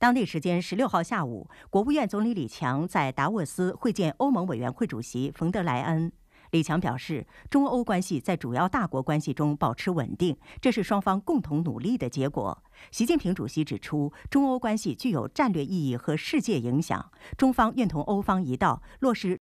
当地时间十六号下午，国务院总理李强在达沃斯会见欧盟委员会主席冯德莱恩。李强表示，中欧关系在主要大国关系中保持稳定，这是双方共同努力的结果。习近平主席指出，中欧关系具有战略意义和世界影响，中方愿同欧方一道落实。